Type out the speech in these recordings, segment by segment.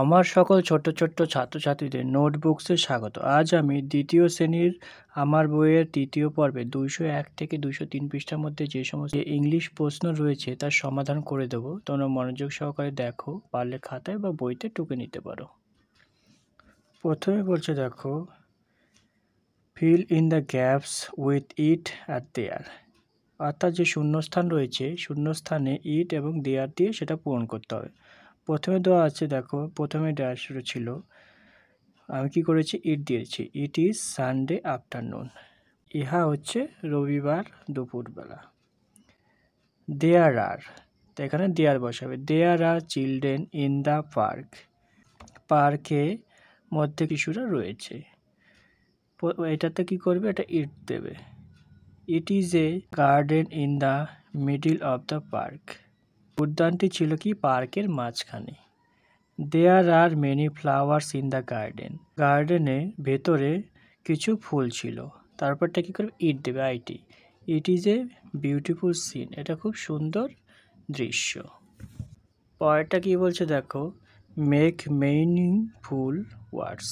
আমার সকল ছোট ছোট্ট ছাত্রছাত্রীদের নোটবুকসে স্বাগত আজ আমি দ্বিতীয় শ্রেণীর আমার বইয়ের তৃতীয় পর্বে দুইশো এক থেকে দুইশো তিন পৃষ্ঠার মধ্যে যে সমস্ত ইংলিশ প্রশ্ন রয়েছে তার সমাধান করে দেব তোমরা মনোযোগ সহকারে দেখো পারলে খাতায় বা বইতে টুকে নিতে পারো প্রথমে বলছে দেখো fill in the gaps with it at there অর্থাৎ যে শূন্যস্থান রয়েছে শূন্যস্থানে ইট এবং দেয়ার দিয়ে সেটা পূরণ করতে হবে প্রথমে দেওয়া আছে দেখো প্রথমে দেওয়া ছিল আমি কি করেছি ইট দিয়েছি ইট ইজ সানডে আফটারনুন ইহা হচ্ছে রবিবার দুপুরবেলা দেয়ার আর তো এখানে দেয়ার বসাবে there are children in the park পার্কে মধ্যে কিছুরা রয়েছে এটাতে কি করবে এটা ইট দেবে it is a garden in the middle of the park উদ্যানটি ছিল কি পার্কের মাঝখানে there are many flowers in the garden গার্ডেনে ভেতরে কিছু ফুল ছিল তারপরটা কী করবে ইট দেবে it it is a beautiful scene এটা খুব সুন্দর দৃশ্য পরেরটা কি বলছে দেখো মেক মেইনিং ফুল ওয়ার্ডস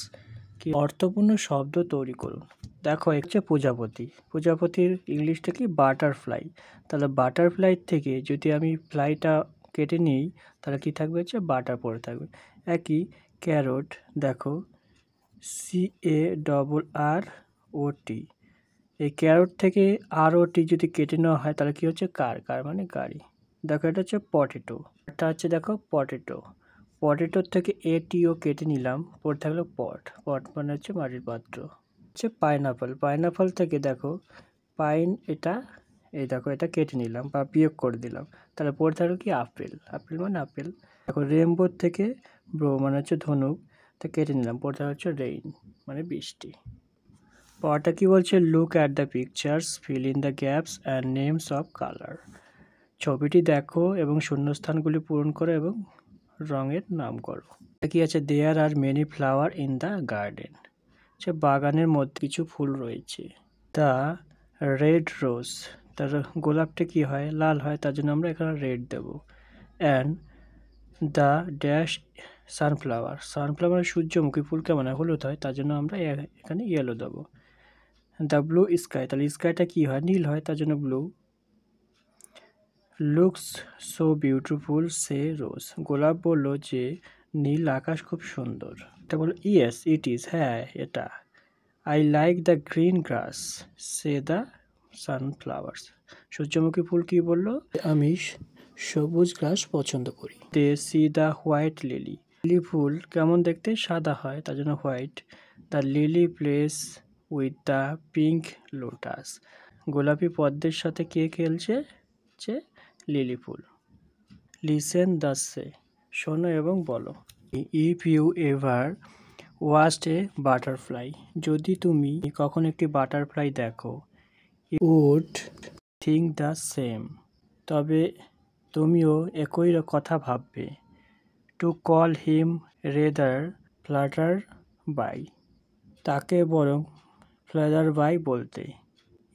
কি অর্থপূর্ণ শব্দ তৈরি করুন দেখো হচ্ছে প্রজাপতি প্রজাপতির ইংলিশটা কি বাটারফ্লাই তাহলে বাটারফ্লাই থেকে যদি আমি ফ্লাইটা কেটে নিই তাহলে কি থাকবে হচ্ছে বাটার পরে থাকবে একই ক্যারোট দেখো সি এ ডবল আর ও টি এই ক্যারোট থেকে আর ও টি যদি কেটে নেওয়া হয় তাহলে কি হচ্ছে কার কার মানে গাড়ি দেখো এটা হচ্ছে পটেটো এটা হচ্ছে দেখো পটেটো পটেটোর থেকে এটিও কেটে নিলাম পরে থাকলো পট পট মানে হচ্ছে মাটির পাত্র হচ্ছে পাইনাপল পাইনাপল থেকে দেখো পাইন এটা এই দেখো এটা কেটে নিলাম বা বিয়োগ করে দিলাম তাহলে পরে থাকলো কি আপেল আপেল মানে আপেল দেখো রেমবো থেকে ব্রো মানে হচ্ছে ধনুক তা কেটে নিলাম পরে থাকা হচ্ছে রেইন মানে বৃষ্টি পরটা কি বলছে look at the pictures fill in the gaps and names of colour ছবিটি দেখো এবং শূন্যস্থানগুলি পূরণ করো এবং রঙের নাম করো কি আছে there are many flower in the garden যে বাগানের মধ্যে কিছু ফুল রয়েছে তা রেড রোজ তার গোলাপটা কি হয় লাল হয় তার জন্য আমরা এখানে রেড দেব and the dash sunflower sunflower সূর্যমুখী ফুল কেমন হলুদ হয় তার জন্য আমরা এখানে ইয়েলো দেব দ্য ব্লু স্কাই তাহলে স্কাইটা কী হয় নীল হয় তার জন্য blue looks so beautiful say rose গোলাপ বলল যে নীল আকাশ খুব সুন্দর এটা বলো ইয়েস ইট ইজ হ্যাঁ এটা I like the green grass say the sunflowers সূর্যমুখী ফুল কি বললো আমি সবুজ ঘাস পছন্দ করি they see the white lily lily ফুল কেমন দেখতে সাদা হয় তার জন্য white the lily place with the pink lotus গোলাপি পদ্মের সাথে কে খেলছে যে লিলি ফুল লিসেন দাসে শোনো এবং বলো if you ever was a butterfly যদি তুমি কখন একটি বাটারফ্লাই দেখো উড থিঙ্ক দ্য সেম তবে তুমিও একই কথা ভাববে to call him rather flutter by তাকে বরং ফ্লাটার বাই বলতে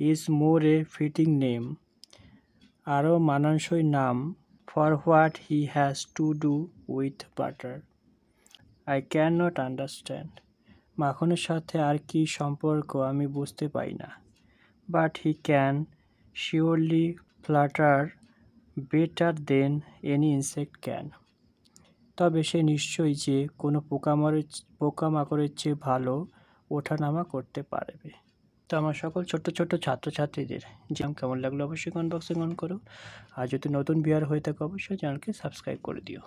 is more a fitting name আরও মানানসই নাম for what he has to do with butter. I cannot understand. মাখনের সাথে আর কি সম্পর্ক আমি বুঝতে পারি না but he can surely flutter better than any insect can তবে সে নিশ্চয়ই যে কোনো পোকামাকড়ের পোকামাকড়ের চেয়ে ভালো ওঠানামা করতে পারবে তো আমার সকল ছোট্ট ছোট্ট ছাত্রছাত্রীদের যেমন কেমন লাগলো অবশ্যই কমেন্ট বক্সে কমেন্ট করো আর যদি নতুন বিহার হয়ে থাকে অবশ্যই চ্যানেলকে সাবস্ক্রাইব করে দিও